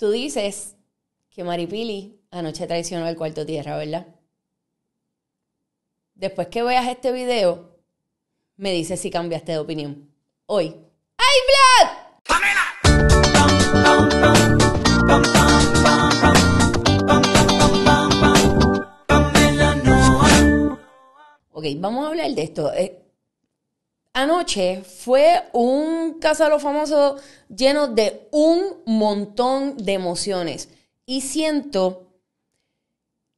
Tú dices que Maripili anoche traicionó el cuarto tierra, ¿verdad? Después que veas este video, me dices si cambiaste de opinión. Hoy. ¡Ay, Vlad! Ok, vamos a hablar de esto. Eh, Anoche fue un Casa famoso lleno de un montón de emociones. Y siento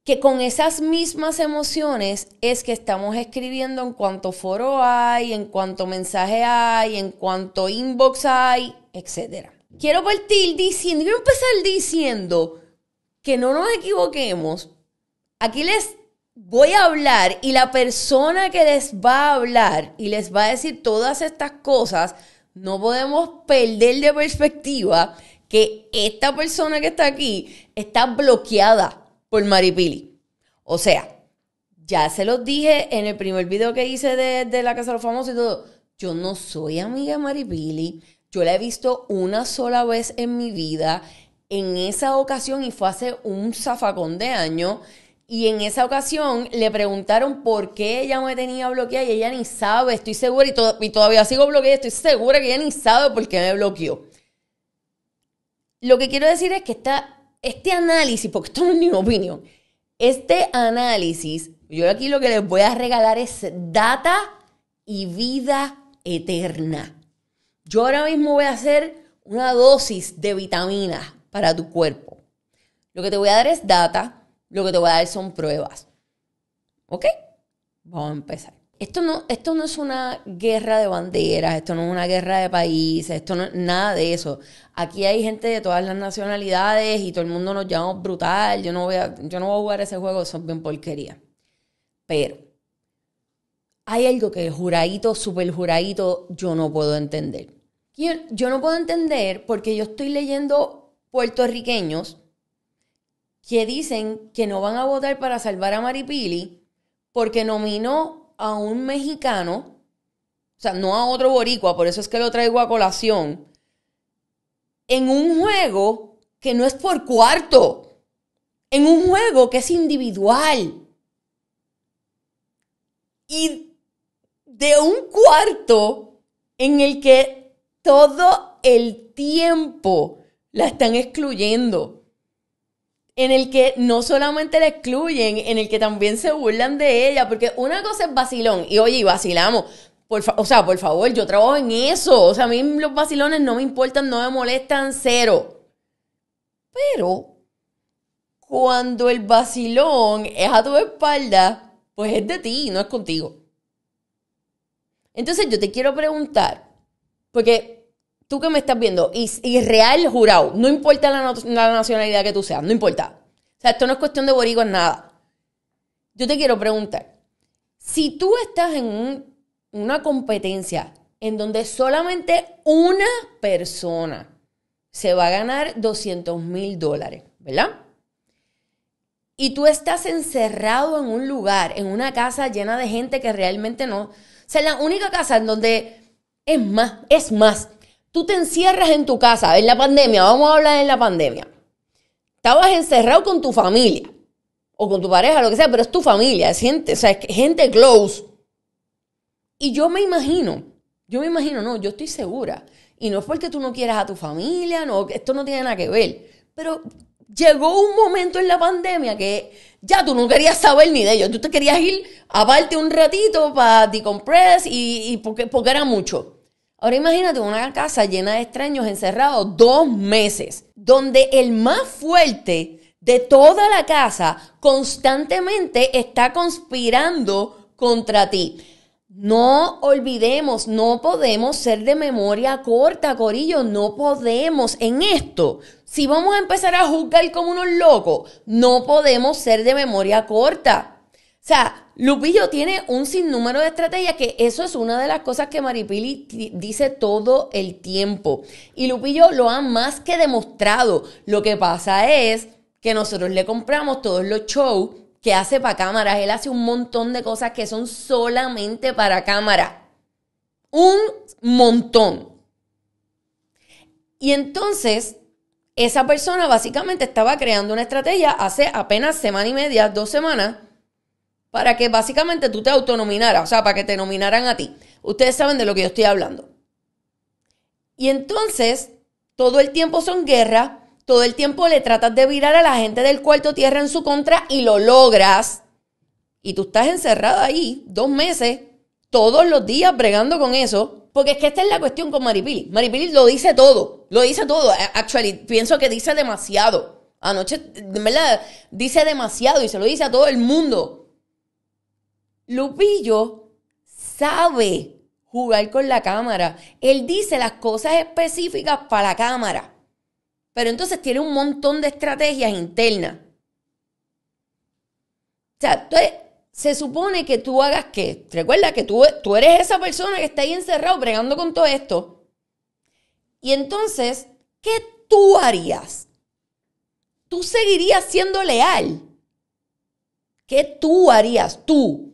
que con esas mismas emociones es que estamos escribiendo en cuanto foro hay, en cuanto mensaje hay, en cuanto inbox hay, etc. Quiero partir diciendo, quiero empezar diciendo que no nos equivoquemos. Aquí les voy a hablar y la persona que les va a hablar y les va a decir todas estas cosas, no podemos perder de perspectiva que esta persona que está aquí está bloqueada por Maripili. O sea, ya se los dije en el primer video que hice de, la Casa de los Famosos y todo. Yo no soy amiga de Maripili. Yo la he visto una sola vez en mi vida. En esa ocasión, y fue hace un zafacón de años, y en esa ocasión le preguntaron por qué ella me tenía bloqueada y ella ni sabe, estoy segura, y, todavía sigo bloqueada, estoy segura que ella ni sabe por qué me bloqueó. Lo que quiero decir es que este análisis, porque esto no es mi opinión, este análisis, yo aquí lo que les voy a regalar es data y vida eterna. Yo ahora mismo voy a hacer una dosis de vitaminas para tu cuerpo. Lo que te voy a dar es data lo que te voy a dar son pruebas. ¿Ok? Vamos a empezar. Esto no, esto no es una guerra de banderas, esto no es una guerra de países, esto no nada de eso. Aquí hay gente de todas las nacionalidades y todo el mundo nos llama brutal. Yo no voy a, yo no voy a jugar ese juego, son bien porquería. Pero hay algo que juradito, super juradito, yo no puedo entender. yo no puedo entender porque yo estoy leyendo puertorriqueños que dicen que no van a votar para salvar a Maripili porque nominó a un mexicano, o sea, no a otro boricua, por eso es que lo traigo a colación, en un juego que no es por cuarto, en un juego que es individual. Y de un cuarto en el que todo el tiempo la están excluyendo en el que no solamente la excluyen, en el que también se burlan de ella, porque una cosa es vacilón, y oye, vacilamos. o sea, por favor, yo trabajo en eso. O sea, a mí los vacilones no me importan, no me molestan, cero. Pero cuando el vacilón es a tu espalda, pues es de ti, no es contigo. Entonces yo te quiero preguntar, porque tú que me estás viendo, y real jurado, no importa la, nacionalidad que tú seas, no importa. O sea, esto no es cuestión de boricua, nada. Yo te quiero preguntar, si tú estás en una competencia en donde solamente una persona se va a ganar 200 mil dólares, ¿verdad? Y tú estás encerrado en un lugar, en una casa llena de gente que realmente no... O sea, la única casa en donde es más, es más, tú te encierras en tu casa, en la pandemia, vamos a hablar en la pandemia. Estabas encerrado con tu familia o con tu pareja, lo que sea, pero es tu familia, es gente, o sea, es gente close. Y yo me imagino, yo me imagino, no, yo estoy segura. Y no es porque tú no quieras a tu familia, no, esto no tiene nada que ver. Pero llegó un momento en la pandemia que ya tú no querías saber ni de ellos. Tú te querías ir aparte un ratito para decompress y, y porque, porque era mucho. Ahora imagínate una casa llena de extraños encerrados dos meses, donde el más fuerte de toda la casa constantemente está conspirando contra ti. No olvidemos, no podemos ser de memoria corta, Corillo, no podemos en esto. Si vamos a empezar a juzgar como unos locos, no podemos ser de memoria corta. O sea, Lupillo tiene un sinnúmero de estrategias que eso es una de las cosas que Maripili dice todo el tiempo. Y Lupillo lo ha más que demostrado. Lo que pasa es que nosotros le compramos todos los shows que hace para cámaras. Él hace un montón de cosas que son solamente para cámara. Un montón. Y entonces, esa persona básicamente estaba creando una estrategia hace apenas semana y media, dos semanas para que básicamente tú te autonominaras, o sea, para que te nominaran a ti. Ustedes saben de lo que yo estoy hablando. Y entonces, todo el tiempo son guerras, todo el tiempo le tratas de virar a la gente del cuarto tierra en su contra y lo logras. Y tú estás encerrado ahí dos meses, todos los días bregando con eso. Porque es que esta es la cuestión con Maripili. Maripili lo dice todo, lo dice todo. Actualmente, pienso que dice demasiado. Anoche, de verdad, dice demasiado y se lo dice a todo el mundo. Lupillo sabe jugar con la cámara. Él dice las cosas específicas para la cámara. Pero entonces tiene un montón de estrategias internas. O sea, se supone que tú hagas qué. Recuerda que tú, tú eres esa persona que está ahí encerrado pregando con todo esto. Y entonces, ¿qué tú harías? Tú seguirías siendo leal. ¿Qué tú harías? Tú.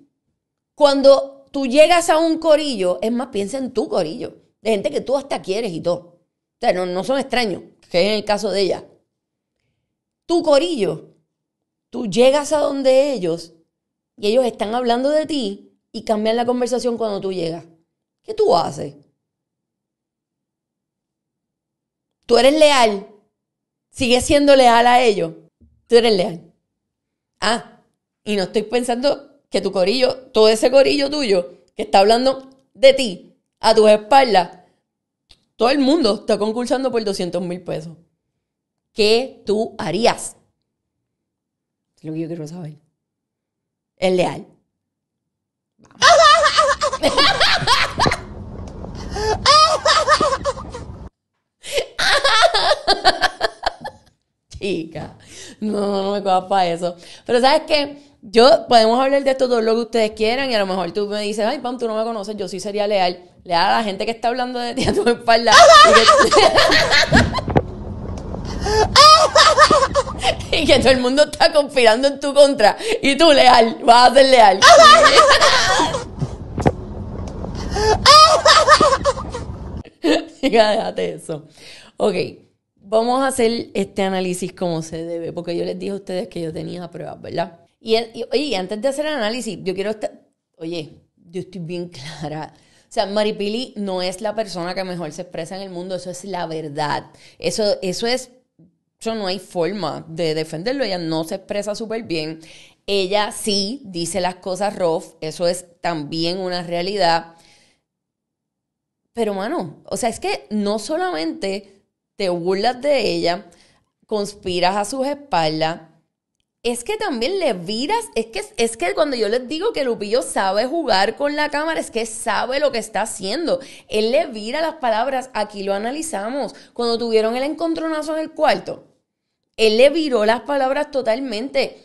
Cuando tú llegas a un corillo, es más, piensa en tu corillo, de gente que tú hasta quieres y todo. O sea, no, son extraños, que es el caso de ella. Tu corillo, tú llegas a donde ellos y ellos están hablando de ti y cambian la conversación cuando tú llegas. ¿Qué tú haces? Tú eres leal. Sigues siendo leal a ellos. Tú eres leal. Ah, y no estoy pensando que tu corillo, todo ese corillo tuyo que está hablando de ti a tus espaldas, todo el mundo está concursando por 200 mil pesos. ¿Qué tú harías? Es lo que yo quiero saber. Es leal. chica. No, no me cojas para eso. Pero sabes qué? yo podemos hablar de esto todo lo que ustedes quieran y a lo mejor tú me dices, ay, Pam, tú no me conoces, yo sí sería leal. Leal a la gente que está hablando de ti a tu espalda. y, que... todo el mundo está conspirando en tu contra. Y tú, leal, vas a ser leal. Chica, déjate eso. Ok. Vamos a hacer este análisis como se debe, porque yo les dije a ustedes que yo tenía pruebas, ¿verdad? Y, oye, antes de hacer el análisis, yo quiero estar. Oye, yo estoy bien clara. O sea, Maripili no es la persona que mejor se expresa en el mundo, eso es la verdad. Eso, eso es. Eso no hay forma de defenderlo. Ella no se expresa súper bien. Ella sí dice las cosas rough, eso es también una realidad. Pero, mano, o sea, es que no solamente te burlas de ella, conspiras a sus espaldas. Es que también le viras, es que, es que cuando yo les digo que Lupillo sabe jugar con la cámara, es que sabe lo que está haciendo. Él le vira las palabras, aquí lo analizamos. Cuando tuvieron el encontronazo en el cuarto, él le viró las palabras totalmente.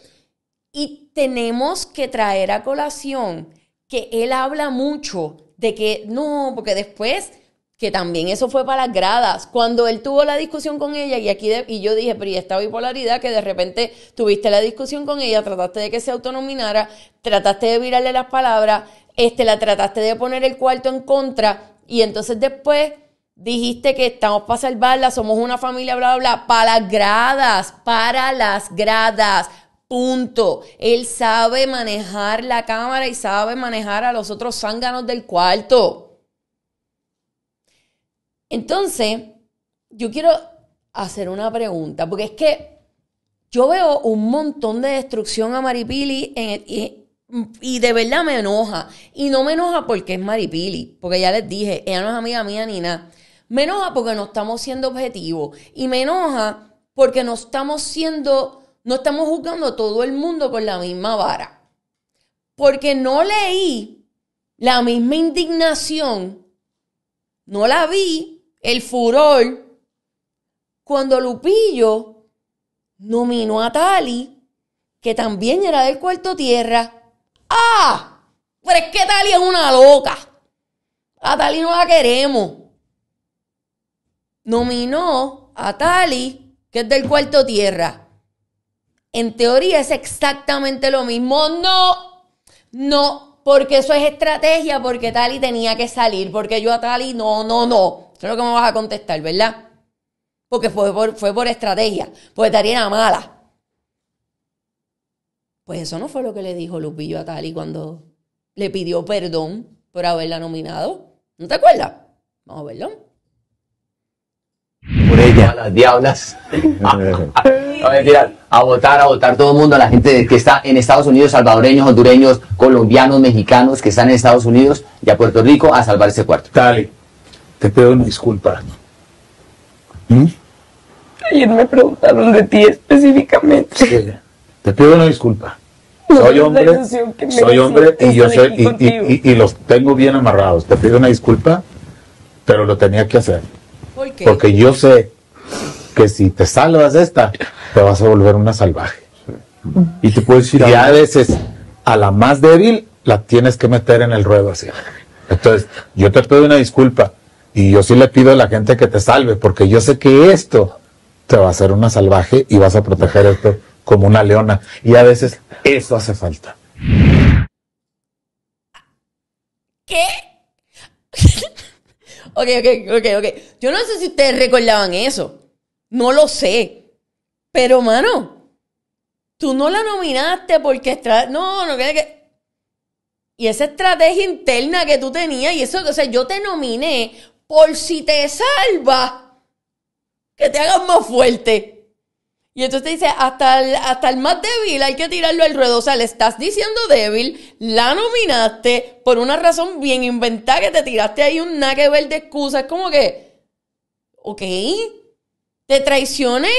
Y tenemos que traer a colación que él habla mucho de que no, porque después que también eso fue para las gradas. Cuando él tuvo la discusión con ella y aquí y yo dije, pero y esta bipolaridad que de repente tuviste la discusión con ella, trataste de que se autonominara, trataste de virarle las palabras, este, la trataste de poner el cuarto en contra y entonces después dijiste que estamos para salvarla, somos una familia, bla, bla, bla, para las gradas, para las gradas. Punto. Él sabe manejar la cámara y sabe manejar a los otros zánganos del cuarto. Entonces, yo quiero hacer una pregunta, porque es que yo veo un montón de destrucción a Maripili y, de verdad me enoja. Y no me enoja porque es Maripili, porque ya les dije, ella no es amiga mía ni nada. Me enoja porque no estamos siendo objetivos. Y me enoja porque no estamos siendo, no estamos juzgando a todo el mundo con la misma vara. Porque no leí la misma indignación, no la vi el furor cuando Lupillo nominó a Tali, que también era del cuarto tierra. ¡Ah! Pero es que Tali es una loca. A Tali no la queremos. Nominó a Tali, que es del cuarto tierra. En teoría es exactamente lo mismo. No, no, porque eso es estrategia, porque Tali tenía que salir, porque yo a Tali no, no, no. Eso es lo que me vas a contestar, ¿verdad? Porque fue por, fue por estrategia, porque Tariana mala. Pues eso no fue lo que le dijo Lupillo a Tali cuando le pidió perdón por haberla nominado. ¿No te acuerdas? Vamos a verlo. Por ella, a las diablas. a votar, a votar todo el mundo, a la gente que está en Estados Unidos, salvadoreños, hondureños, colombianos, mexicanos que están en Estados Unidos y a Puerto Rico a salvar ese cuarto. Tali. Te pido una disculpa. Ayer ¿Mm? me preguntaron de ti específicamente. te pido una disculpa. soy hombre, soy hombre y yo soy y, los tengo bien amarrados. Te pido una disculpa, pero lo tenía que hacer. Porque yo sé que si te salvas de esta, te vas a volver una salvaje. Y te puedes ir a... Y a veces a la más débil la tienes que meter en el ruedo así. Entonces, yo te pido una disculpa, y yo sí le pido a la gente que te salve, porque yo sé que esto te va a hacer una salvaje y vas a proteger esto como una leona. Y a veces eso hace falta. ¿Qué? ok, ok, ok, ok. Yo no sé si ustedes recordaban eso. No lo sé. Pero, mano, tú no la nominaste porque... No, no, que y esa estrategia interna que tú tenías, y eso, o sea, yo te nominé por si te salva, que te hagas más fuerte. Y entonces te dice, hasta el, hasta el más débil hay que tirarlo al ruedo. O sea, le estás diciendo débil, la nominaste por una razón bien inventada que te tiraste ahí un nada de excusas. Es como que, ok, te traicioné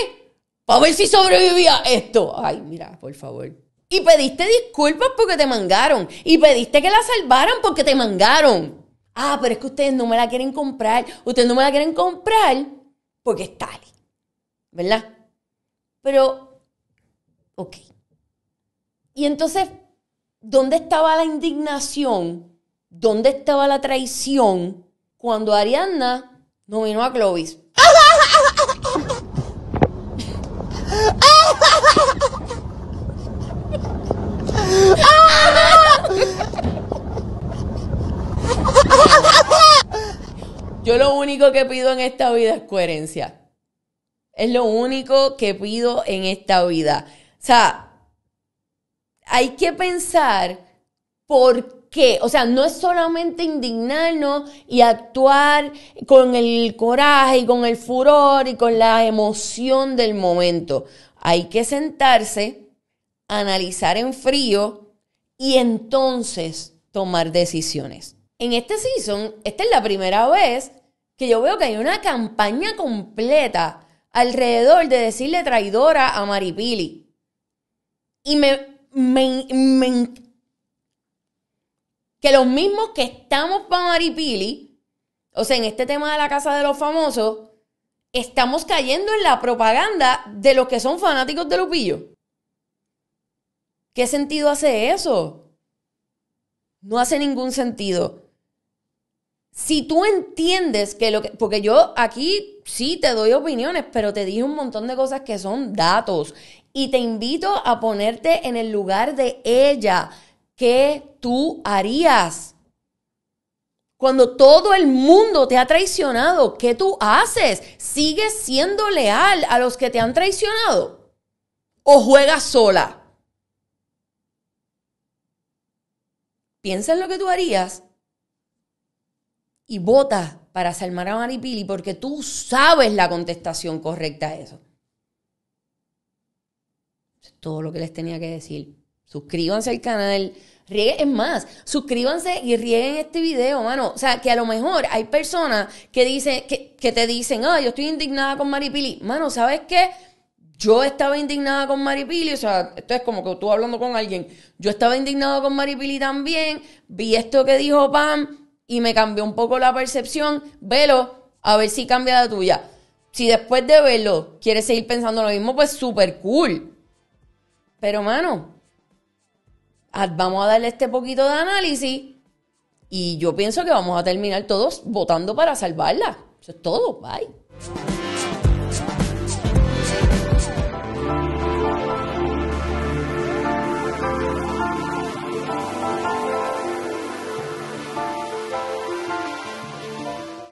para ver si sobrevivía esto. Ay, mira, por favor. Y pediste disculpas porque te mangaron. Y pediste que la salvaran porque te mangaron ah, pero es que ustedes no me la quieren comprar, ustedes no me la quieren comprar porque está, tal, ¿verdad? Pero, ok. Y entonces, ¿dónde estaba la indignación? ¿Dónde estaba la traición cuando Arianna nominó a Clovis? Yo lo único que pido en esta vida es coherencia. Es lo único que pido en esta vida. O sea, hay que pensar por qué. O sea, no es solamente indignarnos y actuar con el coraje y con el furor y con la emoción del momento. Hay que sentarse, analizar en frío y entonces tomar decisiones en este season, esta es la primera vez que yo veo que hay una campaña completa alrededor de decirle traidora a Maripili. Y me, que los mismos que estamos para Maripili, o sea, en este tema de la casa de los famosos, estamos cayendo en la propaganda de los que son fanáticos de Lupillo. ¿Qué sentido hace eso? No hace ningún sentido. Si tú entiendes que lo que. Porque yo aquí sí te doy opiniones, pero te dije un montón de cosas que son datos. Y te invito a ponerte en el lugar de ella. ¿Qué tú harías? Cuando todo el mundo te ha traicionado, ¿qué tú haces? ¿Sigues siendo leal a los que te han traicionado? ¿O juegas sola? Piensa en lo que tú harías y vota para salmar a Maripili porque tú sabes la contestación correcta a eso. todo lo que les tenía que decir. Suscríbanse al canal. Rieguen, es más, suscríbanse y rieguen este video, mano. O sea, que a lo mejor hay personas que dicen, que, te dicen, ah, yo estoy indignada con Maripili. Mano, ¿sabes qué? Yo estaba indignada con Maripili, o sea, esto es como que tú hablando con alguien. Yo estaba indignada con Maripili también, vi esto que dijo Pam, y me cambió un poco la percepción, velo a ver si cambia la tuya. Si después de verlo quieres seguir pensando lo mismo, pues súper cool. Pero, mano, vamos a darle este poquito de análisis y yo pienso que vamos a terminar todos votando para salvarla. Eso es todo. Bye.